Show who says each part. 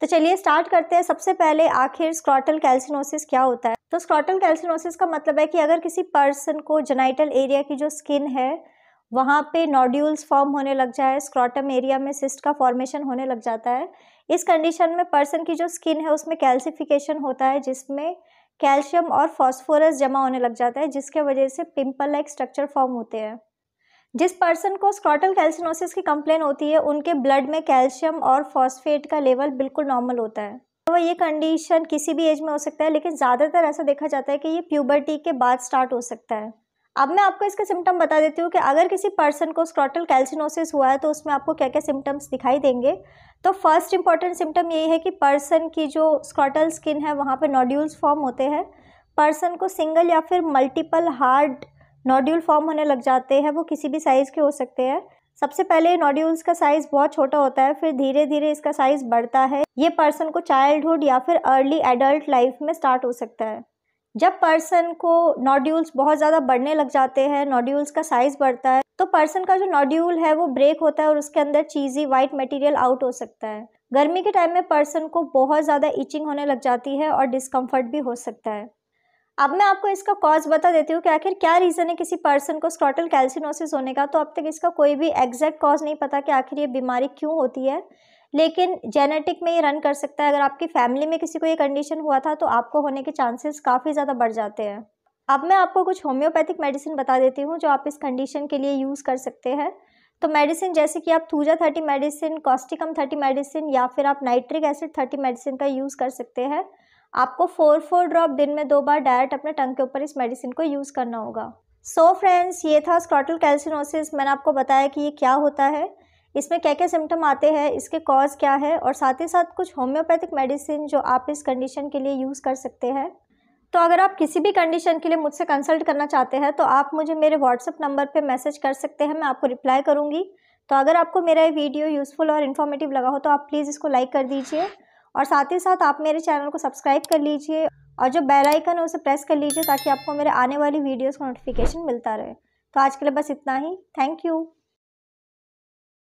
Speaker 1: तो चलिए स्टार्ट करते हैं सबसे पहले आखिर स्क्रॉटल कैल्सिनोसिस क्या होता है तो स्क्रॉटल कैल्सिनोसिस का मतलब है कि अगर किसी पर्सन को जेनाइटल एरिया की जो स्किन है वहाँ पे नोड्यूल्स फॉर्म होने लग जाए स्क्रॉटम एरिया में सिस्ट का फॉर्मेशन होने लग जाता है इस कंडीशन में पर्सन की जो स्किन है उसमें कैल्सिफिकेशन होता है जिसमें कैल्शियम और फॉस्फोरस जमा होने लग जाता है जिसके वजह से पिंपल लाइक स्ट्रक्चर फॉर्म होते हैं जिस पर्सन को स्क्रॉटल कैल्सिनोसिस की कंप्लेन होती है उनके ब्लड में कैल्शियम और फॉस्फेट का लेवल बिल्कुल नॉर्मल होता है तो ये कंडीशन किसी भी एज में हो सकता है लेकिन ज़्यादातर ऐसा देखा जाता है कि ये प्यूबर्टी के बाद स्टार्ट हो सकता है अब मैं आपको इसके सिम्टम बता देती हूँ कि अगर किसी पर्सन को स्क्रॉटल कैल्सिनोसिस हुआ है तो उसमें आपको क्या क्या सिम्टम्स दिखाई देंगे तो फर्स्ट इंपॉर्टेंट सिम्टम यही है कि पर्सन की जो स्क्रॉटल स्किन है वहाँ पर नॉड्यूल्स फॉर्म होते हैं पर्सन को सिंगल या फिर मल्टीपल हार्ड नोड्यूल फॉर्म होने लग जाते हैं वो किसी भी साइज़ के हो सकते हैं सबसे पहले नोड्यूल्स का साइज़ बहुत छोटा होता है फिर धीरे धीरे इसका साइज़ बढ़ता है ये पर्सन को चाइल्डहुड या फिर अर्ली एडल्ट लाइफ में स्टार्ट हो सकता है जब पर्सन को नोड्यूल्स बहुत ज़्यादा बढ़ने लग जाते हैं नोड्यूल्स का साइज़ बढ़ता है तो पर्सन का जो नोड्यूल है वो ब्रेक होता है और उसके अंदर चीज़ी वाइट मटेरियल आउट हो सकता है गर्मी के टाइम में पर्सन को बहुत ज़्यादा इचिंग होने लग जाती है और डिस्कम्फर्ट भी हो सकता है अब मैं आपको इसका कॉज बता देती हूँ कि आखिर क्या रीज़न है किसी पर्सन को स्क्रॉटल कैल्सिनोसिस होने का तो अब तक इसका कोई भी एग्जैक्ट कॉज नहीं पता कि आखिर ये बीमारी क्यों होती है लेकिन जेनेटिक में ये रन कर सकता है अगर आपकी फैमिली में किसी को ये कंडीशन हुआ था तो आपको होने के चांसेस काफ़ी ज़्यादा बढ़ जाते हैं अब मैं आपको कुछ होम्योपैथिक मेडिसिन बता देती हूँ जो आप इस कंडीशन के लिए यूज़ कर सकते हैं तो मेडिसिन जैसे कि आप thuja thirty medicine causticum thirty medicine या फिर आप नाइट्रिक एसिड थर्टी मेडिसिन का यूज़ कर सकते हैं आपको फोर फोर ड्रॉप दिन में दो बार डायरेक्ट अपने टंग के ऊपर इस मेडिसिन को यूज़ करना होगा सो so फ्रेंड्स ये था स्क्रॉटल कैल्सिनोसिस मैंने आपको बताया कि ये क्या होता है इसमें क्या क्या सिम्टम आते हैं इसके कॉज क्या है और साथ ही साथ कुछ होम्योपैथिक मेडिसिन जो आप इस कंडीशन के लिए यूज़ कर सकते हैं तो अगर आप किसी भी कंडीशन के लिए मुझसे कंसल्ट करना चाहते हैं तो आप मुझे मेरे व्हाट्सअप नंबर पर मैसेज कर सकते हैं मैं आपको रिप्लाई करूँगी तो अगर आपको मेरा ये वीडियो यूज़फुल और इन्फॉर्मेटिव लगा हो तो आप प्लीज़ इसको लाइक कर दीजिए और साथ ही साथ आप मेरे चैनल को सब्सक्राइब कर लीजिए और जो बेल आइकन है उसे प्रेस कर लीजिए ताकि आपको मेरे आने वाली वीडियोस का नोटिफिकेशन मिलता रहे तो आज के लिए बस इतना ही थैंक यू